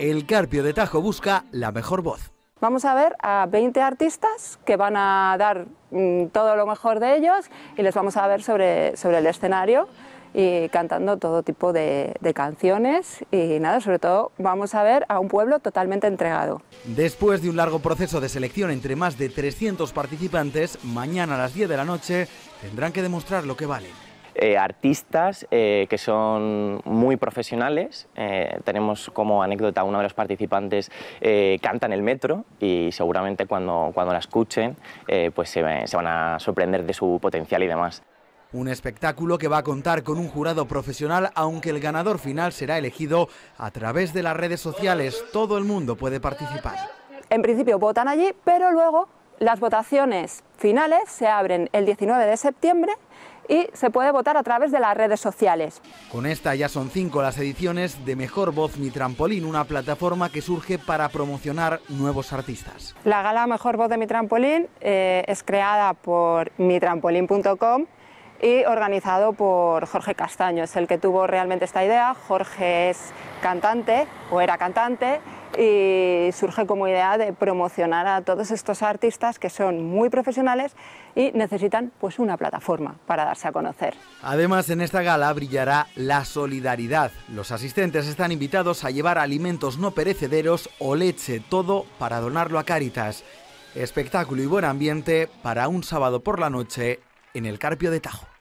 El Carpio de Tajo busca la mejor voz. Vamos a ver a 20 artistas que van a dar mm, todo lo mejor de ellos y les vamos a ver sobre, el escenario y cantando todo tipo de, de, canciones y nada, sobre todo vamos a ver a un pueblo totalmente entregado. Después de un largo proceso de selección entre más de 300 participantes, mañana a las 10 de la noche tendrán que demostrar lo que valen eh, artistas eh, que son muy profesionales. Eh, tenemos como anécdota uno de los participantes eh, canta en el metro y seguramente cuando, cuando la escuchen eh, pues se, se van a sorprender de su potencial y demás. Un espectáculo que va a contar con un jurado profesional, aunque el ganador final será elegido a través de las redes sociales. Todo el mundo puede participar. En principio votan allí, pero luego las votaciones finales se abren el 19 de septiembre y se puede votar a través de las redes sociales. Con esta ya son cinco las ediciones de Mejor Voz Mi Trampolín, una plataforma que surge para promocionar nuevos artistas. La gala Mejor Voz de Mi Trampolín eh, es creada por mitrampolín.com y organizado por Jorge Castaño, es el que tuvo realmente esta idea. Jorge es cantante o era cantante y surge como idea de promocionar a todos estos artistas que son muy profesionales y necesitan pues una plataforma para darse a conocer. Además, en esta gala brillará la solidaridad. Los asistentes están invitados a llevar alimentos no perecederos o leche, todo para donarlo a Caritas. Espectáculo y buen ambiente para un sábado por la noche en el Carpio de Tajo.